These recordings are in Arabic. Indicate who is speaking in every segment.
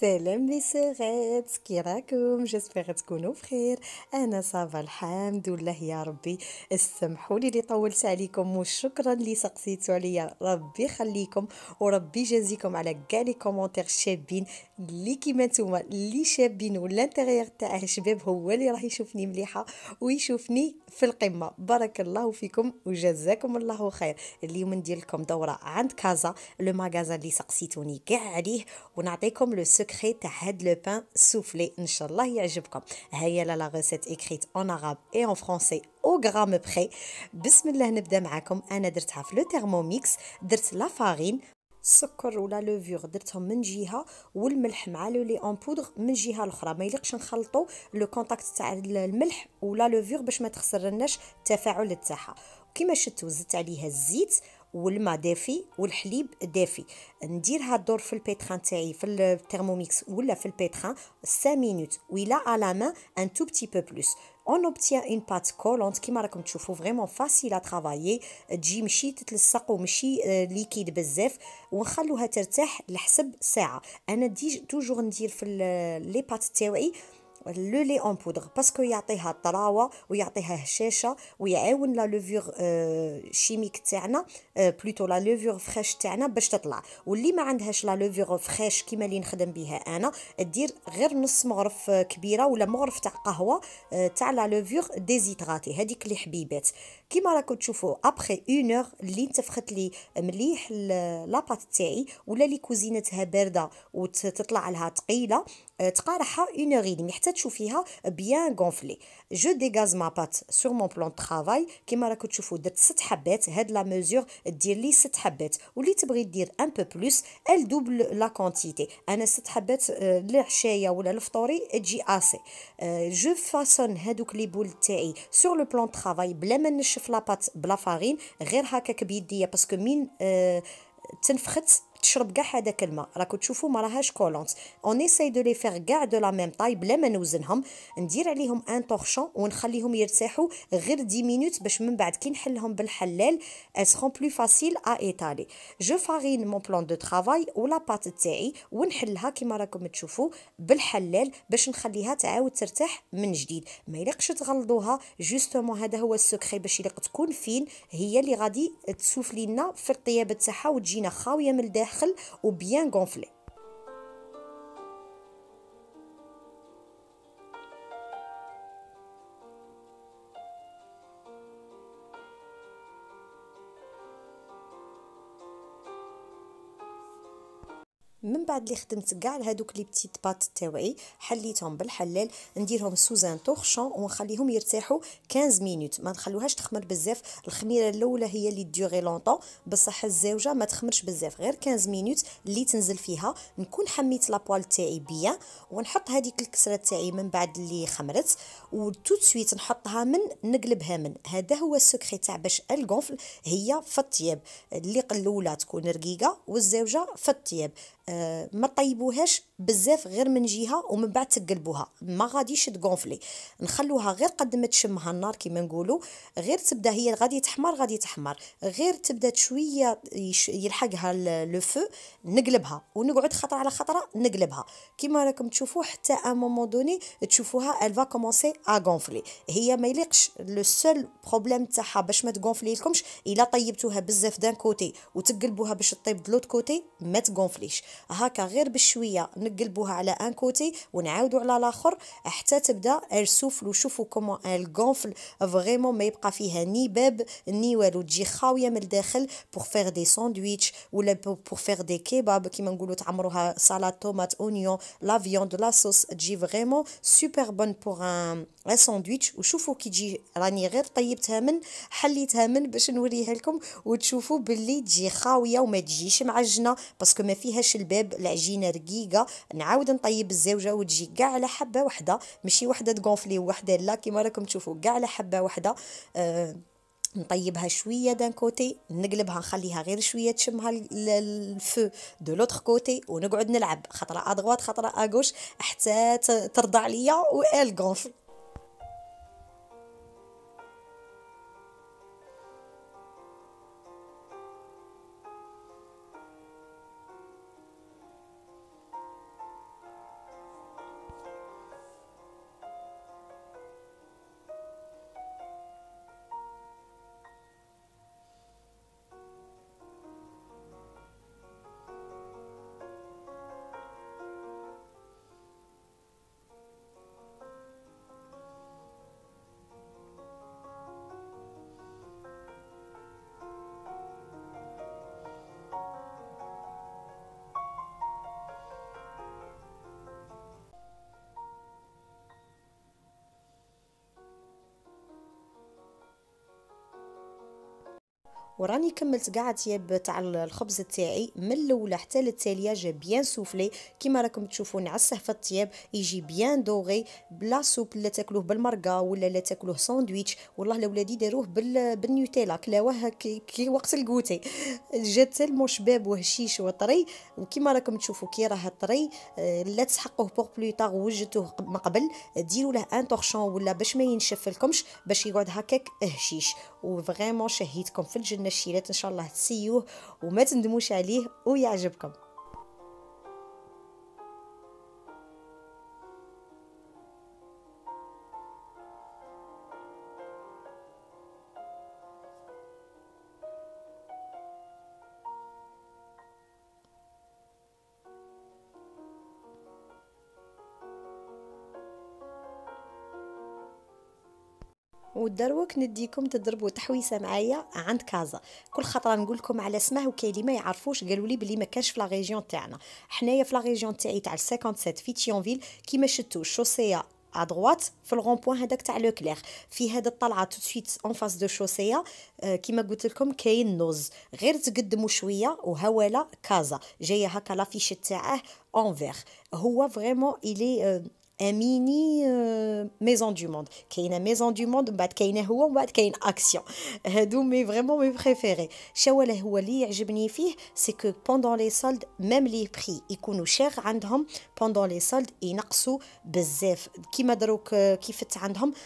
Speaker 1: سلام لي سيغات كي راكم جيسبيغ تكونوا بخير انا صافا الحمد لله يا ربي اسمحوا لي اللي طولت عليكم وشكرا اللي سقسيتوا عليا ربي يخليكم وربي يجازيكم على كاع لي كومونتير شابين اللي كيما نتوما اللي شابين ولا انتيريور تاعه شباب هو اللي راه يشوفني مليحه ويشوفني في القمه بارك الله فيكم وجزاكم الله خير اليوم ندير لكم دوره عند كازا لو ماغازا اللي سقسيتوني كاع عليه ونعطيكم لو سكري تاع هاد لو بان سوفلي ان شاء الله يعجبكم هيا لا غوسيت اكريت اون عرب اي اون فرونسي او غرام بخي بسم الله نبدا معاكم انا درتها في لو ثيرموميكس درت لا فارين السكر ولا لوفيغ درتهم من جهه والملح مع لو لي اون بودغ من جهه اخرى ما يليقش نخلطوا لو كونتاكت تاع الملح ولا لوفيغ باش ما تخسرناش التفاعل تاعها كيما شفتوا زدت عليها الزيت والماء دافي والحليب دافي ندير هاد الدور في البيتخان تاعي في الترموميكس ولا في البيتخان 5 مينوت ويلا على ما ان تو بتي بو بلوس اون اوبتيان اون بات كولونت كيما راكم تشوفوا فريمون فاسيل ا ترافايي تجي ماشي تتلصق ومشي ليكيد آه، بزاف ونخلوها ترتاح لحسب ساعه انا دي توجور ندير في لي بات تاعي لو لي اون بودغ باسكو يعطيها طراوه ويعطيها هشاشه ويعاون لا لوفيغ اه شيميك تاعنا اه بلوتو لا لوفيغ فريش تاعنا باش تطلع واللي ما عندهاش لا لوفيغ فريش كيما اللي نخدم بها انا دير غير نص مغرف كبيره ولا مغرف تاع قهوه اه تاع لا لوفيغ ديزيدراتي هذيك اللي حبيبات كيما راكم تشوفوا ابخي اون اور اللي انتفخت لي مليح لاباط تاعي ولا اللي كوزينتها بارده وتطلع لها ثقيله تقارحها اون اور حتى تشوفيها بيان غونفلي جو ديغاز ما بات سور مون بلون طرافاي كيما راكو تشوفو درت ست حبات هاد لا ميزور دير لي ست حبات ولي تبغي دير ان بو بلوس ال دوبل لا كونتيتي انا ست حبات للعشايه ولا الفطوري تجي اسي جو فاسون هادوك لي بول تاعي سور لو بلون طرافاي بلا ما نشف لا بات بلا فارين غير هكاك بيديا باسكو مين تنفخت تشرب كاع هذاك الماء راكو تشوفوا ما راهاش كولونت اون ايساي دو لي فيغ كاع دو لا ميم طاي بلا ما نوزنهم ندير عليهم ان طورشون ونخليهم يرتاحوا غير 10 مينوت باش من بعد كي نحلهم بالحلال اسخون بلو فاسيل ا ايطالي جو فارين مون بلون دو ترافاي ولا بات تاعي ونحلها كيما راكم تشوفوا بالحلال باش نخليها تعاود ترتاح من جديد ما يلقش تغلظوها جوستومون هذا هو السكري باش يلق تكون فين هي اللي غادي تسوف لنا في الطياب تاعها وتجينا خاويه من الداخل ou bien gonflé. من بعد اللي خدمت كاع هذوك لي بتيت بات تاوعي حليتهم بالحلال نديرهم سوزان توخشون ونخليهم يرتاحوا 15 مينوت ما نخلوهاش تخمر بزاف الخميره الاولى هي اللي ديوغي لونطون بصح الزوجه ما تخمرش بزاف غير 15 مينوت اللي تنزل فيها نكون حميت لابوال تاعي بيان ونحط هذيك الكسره تاعي من بعد اللي خمرت وتوت سويت نحطها من نقلبها من هذا هو السكري تاع باش القنفل هي في الطياب اللي الاولى تكون رقيقه والزوجه في الطياب آه، ما طيبوهاش بزاف غير من جهه ومن بعد تقلبوها ما غاديش تقونفلي نخلوها غير قد ما تشمها النار كيما نقولوا غير تبدا هي غادي تحمر غادي تحمر غير تبدا شويه يلحقها لو فو نقلبها ونقعد خطره على خطره نقلبها كيما راكم تشوفوا حتى ا مومون دوني تشوفوها فا كومونسي ا غونفلي هي ما يليقش لو سول بروبليم تاعها باش ما تغونفلي لكمش الا طيبتوها بزاف دان كوتي وتقلبوها باش تطيب دلوت كوتي ما تغونفليش هاكا غير بشويه نقلبوها على ان كوتي ونعاودو على الاخر حتى تبدا السفل وشوفوا كومون الغونفل فريمون ما يبقى فيها ني باب ني والو تجي خاويه من الداخل بور فيغ دي ساندويتش ولا بور فيغ دي كيباب كيما نقولوا تعمروها سلطه طومات اونيون لا فيوند لا صوص تجي فريمون سوبر بون بور ان ساندويتش وشوفوا كي تجي راني غير طيبتها من حليتها من باش نوريها لكم وتشوفوا باللي تجي خاويه وما تجيش معجنه باسكو ما فيهاش الباب العجينه رقيقه نعاود نطيب الزوجه وتجي كاع على حبه وحده ماشي وحده تقونفلي وحده لا كيما راكم تشوفوا كاع على حبه وحده أه نطيبها شويه دان كوتي نقلبها نخليها غير شويه تشمها الفو دو لوتر كوتي ونقعد نلعب خطره ادغوات خطره اغوش حتى ترضع ليا والغونفل وراني كملت كاع تياب تاع الخبز تاعي من الاولى حتى للتاليه جا بيان سوفلي كيما راكم تشوفوا نعسه في الطياب يجي بيان دوغي بلا سوب لا تاكلوه بالمرقه ولا لا تاكلوه ساندويتش والله الاولاد داروه بالنيوتيلا كلاوه كي وقت الكوتي جات تلمو شباب وهشيش وطري وكيما راكم تشوفوا كي راه طري آه، لا تسحقوه بوغ بلو طاغ وجدتوه من قبل ديروا له ان تورشون ولا باش ما ينشف لكمش باش يقعد هكاك هشيش آه، وفريمون شهيتكم في الجنه الشيلات ان شاء الله تسيوه وما تندموش عليه ويعجبكم ودروك نديكم تضربوا تحويسه معايا عند كازا كل خطره نقول لكم على اسمه وكاين اللي ما يعرفوش قالوا لي بلي ما كانش في لا ريجيون تاعنا حنايا في لا ريجيون تاعي تاع 57 في تيونفيل كيما شتو الشوسيا ا دروات في الغون بوين هذاك تاع لو كلير في هذه الطلعه توت سويت اون فاس دو شوسيا كيما قلت لكم كاين نوز غير تقدموا شويه وهواله كازا جايه هكا لافيش تاعه اونفير هو فريمون الي آه، une mini euh, maison du monde. Il y a une maison du monde, bah, il y a bah, une action. C'est euh, action. mes vraiment mes préférés. Ce que je veux c'est que pendant les soldes, même les prix, ils sont chers pendant les soldes, ils sont beaucoup bzef. Qui m'a euh, qui fait ça,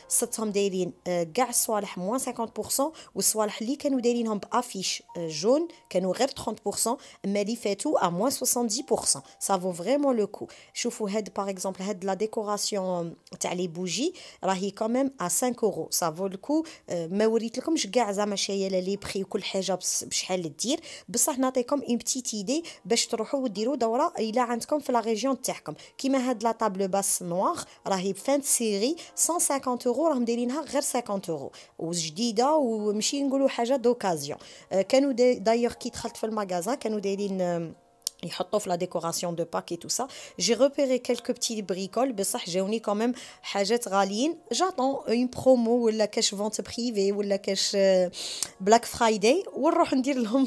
Speaker 1: c'est que les gars sont moins 50% ou soit les gars qui ont affiche jaune, qui ont 30%, mais ils font tout à moins 70%. Ça vaut vraiment le coup. choufou head par exemple, la décoration ديكوراسيون euh, تاع لي بوجي راهي كوميم ا 5 اورو سافو الكو ما وريتلكمش كاع زعما شايله لي بري وكل حاجه بشحال دير بصح نعطيكم اون بتيت ايدي باش تروحوا وديروا دوره الى عندكم في لا ريجيون تاعكم كيما هاد لا طابل باس نوار راهي فان سيري 150 اورو راهم دايرينها غير 50 اورو وجديده ومشي نقولوا حاجه دوكازيون euh, كانوا دايوغ كي دخلت في المغازا كانوا دايرين euh، ils mettent la décoration de Pâques et tout ça. J'ai repéré quelques petites bricoles, mais ça, j'ai eu quand même Hajet Raline. J'attends une promo ou la cache vente privée ou la cache euh, Black Friday. Ou on va dire l'homme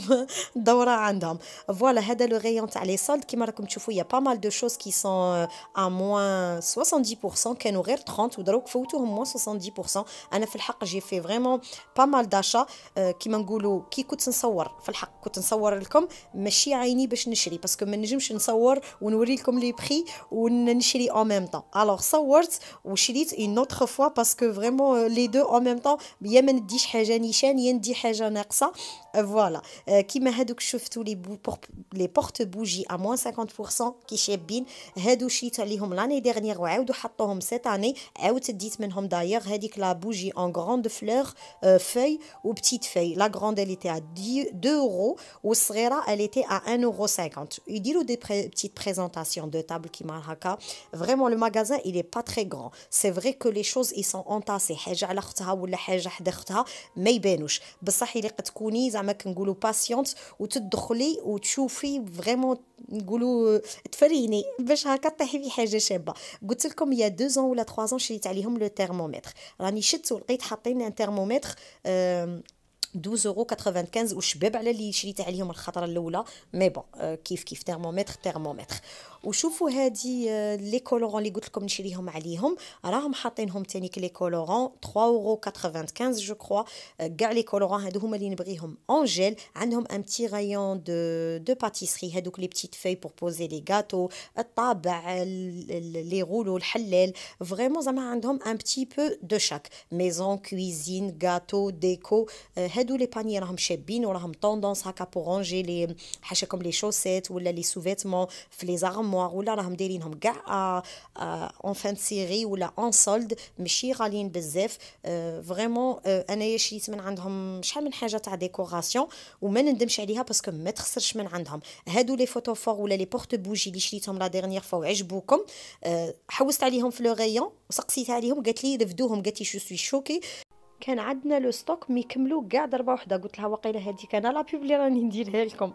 Speaker 1: andam. Voilà, c'est le rayon à les soldes. Comme vous voyez, il y a pas mal de choses qui sont euh, à moins 70%, qu'un horaire 30% ou il faut tout moins 70%. En j'ai fait vraiment pas mal d'achats euh, qui m'ont dit qui coûte un euros. En fait, coûte 100 euros. Comme, mais je suis à une parce que je ne peux pas vous montrer les prix et les acheter en même temps. Alors, j'ai acheté et j'ai acheté une autre fois parce que vraiment, euh, les deux en même temps, il y a des euh, choses euh, qui sont bonnes et des qui sont mauvaises. Voilà. Comme vous avez les portes bougies à moins 50% qui sont bien, je les l'année dernière ou cette année. Je les ai mises d'ailleurs, ces en grande fleur, feuille ou petite feuille. La grande, elle était à 2 euros ou la elle était à 1,50 euros. Ils dit des petites présentations de table qui que Vraiment, le magasin, il n'est pas très grand. C'est vrai que les choses, ils sont entassées. حاجة على اختها ولا حاجة حدا اختها ما يبانوش بصح زعما كنقولوا وتدخلي وتشوفي vraiment نقولوا باش هكا في قلت لكم يا ولا 3 شريت عليهم ولقيت حاطين thermomètre 12.95 وشباب على اللي شريت عليهم الخطره الاولى مي بون آه، كيف كيف ترمومتر ترمومتر وشوفوا هذه آه، لي كولورون اللي قلت لكم نشريهم عليهم راهم حاطينهم تاني لي كولورون 3.95 جو كخوا آه، كاع لي كولورون هادو هما اللي نبغيهم اون جيل عندهم ان بتي غايون دو دو باتيسري هادوك لي بتيت في بور بوزي لي غاتو الطابع لي رولو الحلال فريمون زعما عندهم ان بتي بو دو شاك ميزون كويزين غاتو ديكو هادو لي باني راهم شابين وراهم طوندونس هكا بور اونجي لي حاشاكم لي شوسيت ولا لي سوفيتمون في لي زارمون زارموار ولا راهم دايرينهم كاع اون فان سيري ولا اون سولد ماشي غاليين بزاف فريمون انايا شريت من عندهم شحال من حاجه تاع ديكوراسيون وما ندمش عليها باسكو ما تخسرش من عندهم هادو لي فوتو فور ولا لي بورت بوجي اللي شريتهم لا ديرنيير فوا وعجبوكم حوست عليهم في لو غيون وسقسيت عليهم قالت لي رفدوهم قالت لي شو سوي شوكي كان عندنا لو ستوك ميكملو كاع ضربه وحده قلت لها واقيلا هذيك انا لا بيب اللي راني نديرها لكم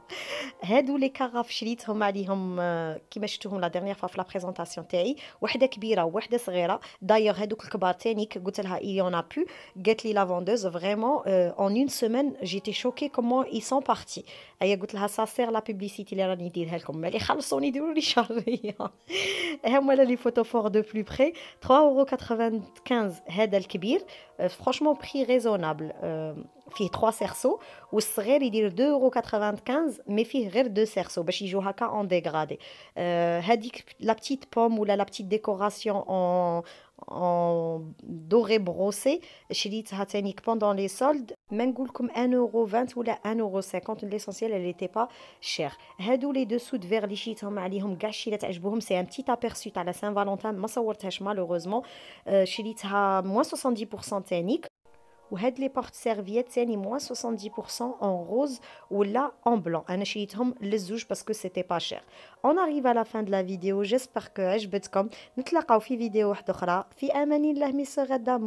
Speaker 1: هادو لي كاغاف شريتهم عليهم آه، كيما شفتوهم لا ديرنيير فوا فلا بريزونطاسيون تاعي وحده كبيره وحده صغيره دايوغ هادوك الكبار تاني قلت لها ايون بو قالت لي لا فوندوز فريمون اون اون سيمين جيتي شوكي كومون اي سون بارتي هي قلت لها سا سير لا بيبليسيتي اللي راني نديرها لكم مالي خلصوني ديروا لي شهريه هما لي فوتو فور دو بلو بري 3.95 هذا الكبير Euh, franchement prix raisonnable. Euh, fait trois cerceaux, ou serait il euros, 2,95€, mais fait rire deux cerceaux, parce bah, qu'il en dégradé. Euh, la petite pomme ou la petite décoration en, en doré brossé. pendant les soldes. Mengulkum 1,20 1,20€ ou 1,50€, L'essentiel, elle n'était pas chère. Hadou les dessous de verre, hum, c'est un petit aperçu à la Saint-Valentin. Malheureusement, à euh, moins 70% technique. Et les porte serviettes ni moins 70% en rose ou en blanc. Un a les zouges parce que c'était pas cher. On arrive à la fin de la vidéo. J'espère que vous avez bien aimé. Nous allons voir la vidéo.